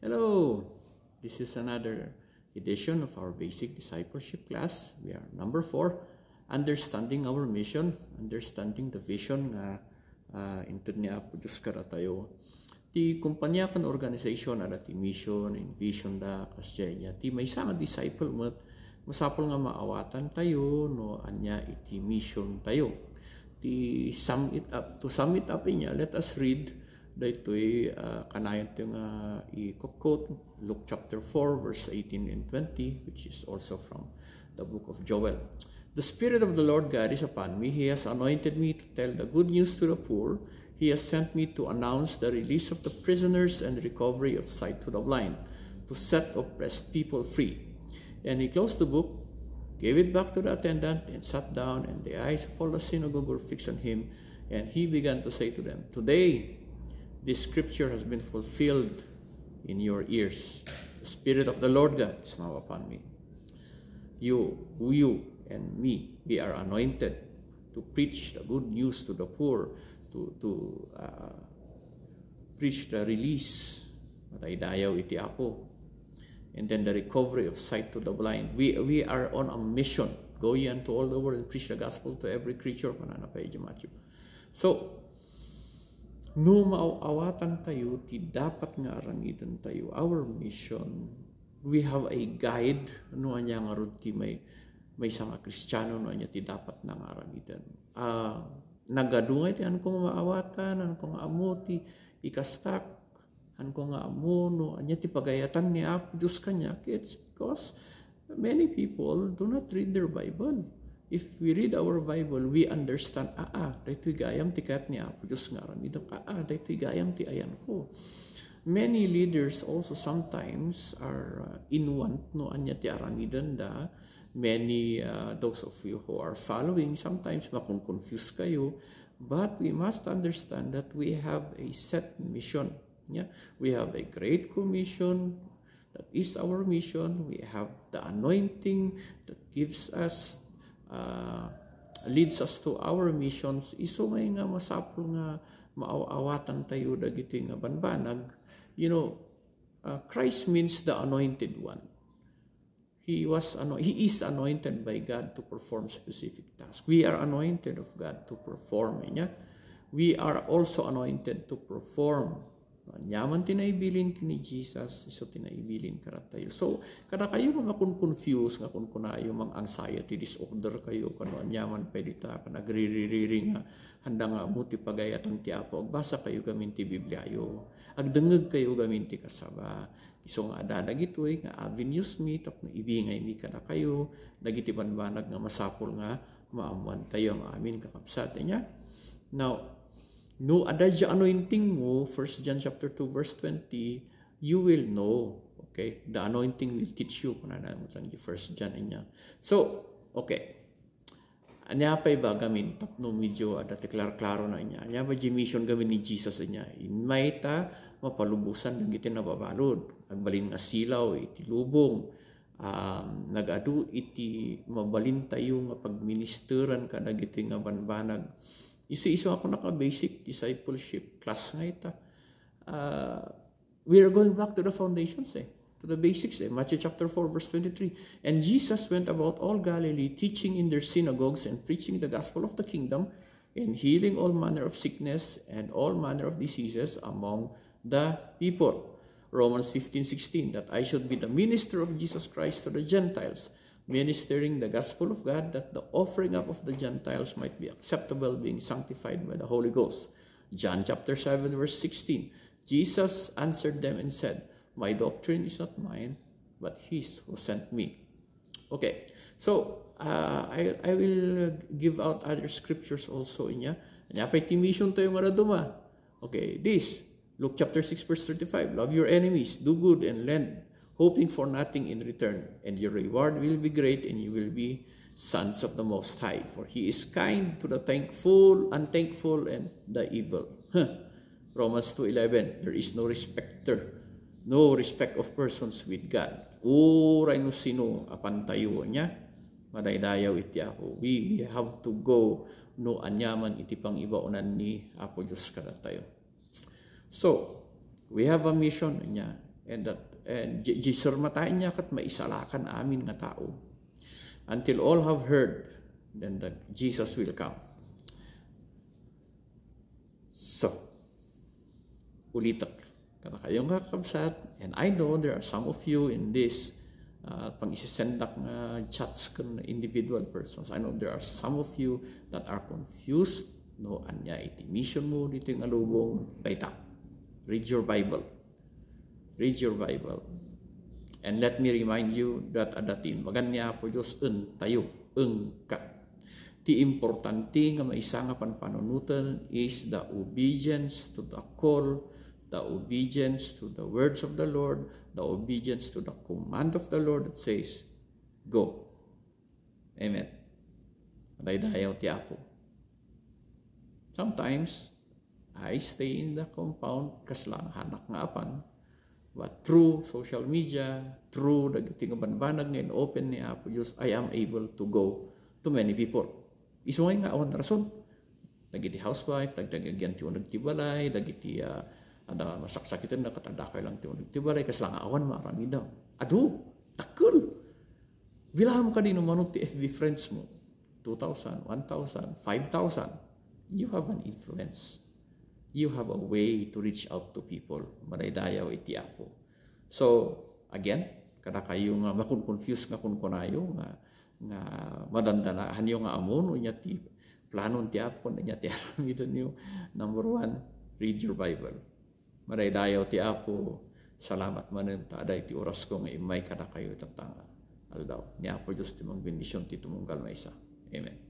Hello! This is another edition of our basic discipleship class. We are number 4, understanding our mission, understanding the vision nga uh, ah, intod niya po Diyos ka tayo. Ti kumpanya kan organization ada ti mission and vision da kasya niya. Ti may isang disciple mo masapol nga maawatan tayo no anya iti mission tayo. Ti sum it up. To sum it up inya, let us read daitui uh, kanayon tong uh, i-quote Luke chapter 4 verse 18 and 20 which is also from the book of Joel. The Spirit of the Lord God is upon me. He has anointed me to tell the good news to the poor. He has sent me to announce the release of the prisoners and recovery of sight to the blind, to set oppressed people free. And he closed the book, gave it back to the attendant, and sat down, and the eyes of all the synagogue were fixed on him. And he began to say to them, Today, this scripture has been fulfilled in your ears. The Spirit of the Lord God is now upon me. You, you, and me, we are anointed to preach the good news to the poor, to, to uh, preach the release, Raidayaw iti Apo, and then the recovery of sight to the blind. We, we are on a mission. Go ye unto all the world and preach the gospel to every creature. So, No maaawatan tayo, ti dapat nga arangitan tayo. Our mission, we have a guide, no anya nga rod ti may, may isang kristyano, no anya ti dapat na nga arangitan. Uh, ah, nagadungay ti anong maawatan, anong kong amuti, ikastak, anong kong amuno, anya ti pagayatan ni Apo Diyos kanya. It's because many people do not read their Bible if we read our Bible, we understand, ah, ah, daytoy gayam ti kat niya, Diyos nga ram, idok, ah, ah, daytoy gayam ti ayan ko. Many leaders also sometimes are uh, in want, no, anya ti aranidan da, many, uh, those of you who are following, sometimes makon-confuse kayo, but we must understand that we have a set mission. Yeah? We have a great commission, that is our mission. We have the anointing that gives us uh, leads us to our missions isumay nga masapul nga maaawatan tayo dagiti nga banbanag you know uh, Christ means the anointed one he was ano, he is anointed by God to perform specific task we are anointed of God to perform eh, niya we are also anointed to perform Yaman tinaibilin ni Jesus, iso tinaibilin karatayo. So, kada kayo mga kun confused nga kun kunayo mang anxiety disorder kayo kano nyaman pwede ta kan agriririring nga handa nga buti pagayat ang tiapo basa kayo gamin ti Bibliayo. Agdengeg kayo gamin ti kasaba. Iso nga ada dagitoy nga avenues mi na ibingay ni kada kayo dagiti banbanag nga masapol nga maamuan tayo ang amin kakabsat niya. Now, no adagya anointing mo, 1 John chapter 2 verse 20, you will know. Okay? The anointing will teach you. Kunanamutang 1 John niya. So, okay. Anya pa iba gamin tapno medyo ada teklar-klaro na niya. Anya ba mission gamin ni Jesus niya. Inmay ta mapalubusan lang iti nababalod. Nagbalin nga silaw, itilubong. Um, ah, nagadu iti mabalin tayo nga pagministeran ka dagiti nga banbanag Isa-isa ako naka-basic discipleship, classmate. Uh, ah, we are going back to the foundations eh. To the basics eh. Matthew chapter 4 verse 23. And Jesus went about all Galilee, teaching in their synagogues and preaching the gospel of the kingdom and healing all manner of sickness and all manner of diseases among the people. Romans 15:16 that I should be the minister of Jesus Christ to the Gentiles ministering the gospel of God, that the offering up of the Gentiles might be acceptable, being sanctified by the Holy Ghost. John chapter 7, verse 16. Jesus answered them and said, My doctrine is not mine, but his who sent me. Okay, so uh, I, I will give out other scriptures also niya. Napay mission tayo maraduma. Okay, this, Luke chapter 6 verse 35, Love your enemies, do good and lend hoping for nothing in return, and your reward will be great, and you will be sons of the Most High, for He is kind to the thankful, unthankful, and the evil. Huh. Romans 2.11, there is no respecter, no respect of persons with God. Uray no sino apantayo niya, madaydayaw iti ako. We, we have to go no anyaman iti pang ibaunan ni Apo Diyos kada tayo. So, we have a mission niya, and that uh, and eh, gisurmatain niya kat maisalakan amin nga tao. Until all have heard, then the Jesus will come. So, ulitak. Kana kayong kakabsat, and I know there are some of you in this uh, pang isisendak nga chats kan individual persons. I know there are some of you that are confused no anya iti mission mo dito yung alubong Baita, Read your Bible read your Bible. And let me remind you that adatin, maganya po Diyos, un tayo, un ka. Ti importante nga maisa nga panpanunutan is the obedience to the call, the obedience to the words of the Lord, the obedience to the command of the Lord that says, go. Amen. Daydayaw ti ako. Sometimes, I stay in the compound kaslang hanak nga apan But through social media, through dagiti nga banbanag ngayon, open ni Apo Diyos, I am able to go to many people. Iso nga awan rason. Dagiti housewife, dagdagagyan ti unag tibalay, dagiti uh, ada masaksakitan na katadakay lang ti unag tibalay, kas lang awan marami daw. Adu, takul. Bilahan ka din umanot ti FB friends mo. 2,000, 1,000, 5,000. You have an influence you have a way to reach out to people. Maraydayaw iti ako. So, again, kada kayo nga makon-confuse nga kun kunayo nga nga madandana hanyo nga amon o unya ti planon ti Apo unya ti aramidon niyo. Number one, read your Bible. Maraydayaw ti ako. Salamat manen ta aday ti oras ko nga imay kada kayo tatanga. Aldaw, ni Apo Diyos ti mga bendisyon ti tumunggal may isa. Amen.